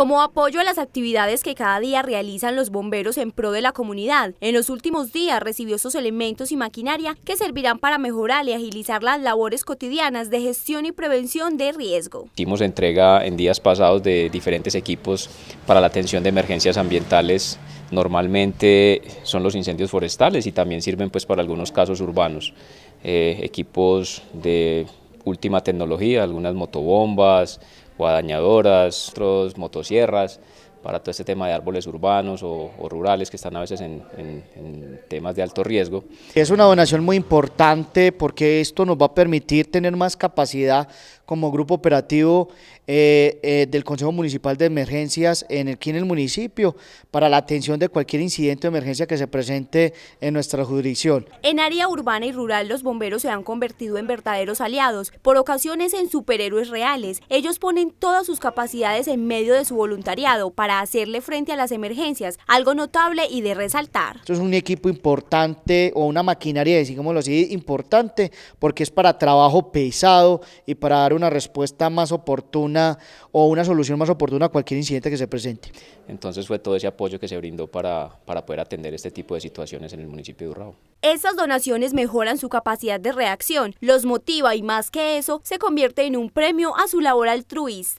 como apoyo a las actividades que cada día realizan los bomberos en pro de la comunidad. En los últimos días recibió sus elementos y maquinaria que servirán para mejorar y agilizar las labores cotidianas de gestión y prevención de riesgo. Hicimos entrega en días pasados de diferentes equipos para la atención de emergencias ambientales normalmente son los incendios forestales y también sirven pues para algunos casos urbanos. Eh, equipos de última tecnología, algunas motobombas, guadañadoras, otros motosierras, para todo este tema de árboles urbanos o, rurales que están a veces en, temas de alto riesgo. Es una donación muy importante porque esto nos va a permitir tener más capacidad como grupo operativo eh, eh, del Consejo Municipal de Emergencias en el, aquí en el municipio para la atención de cualquier incidente o emergencia que se presente en nuestra jurisdicción. En área urbana y rural los bomberos se han convertido en verdaderos aliados, por ocasiones en superhéroes reales. Ellos ponen todas sus capacidades en medio de su voluntariado hacerle frente a las emergencias, algo notable y de resaltar. es un equipo importante o una maquinaria, digámoslo así, importante porque es para trabajo pesado y para dar una respuesta más oportuna o una solución más oportuna a cualquier incidente que se presente. Entonces fue todo ese apoyo que se brindó para, para poder atender este tipo de situaciones en el municipio de Urrao. Esas donaciones mejoran su capacidad de reacción, los motiva y más que eso, se convierte en un premio a su labor altruista.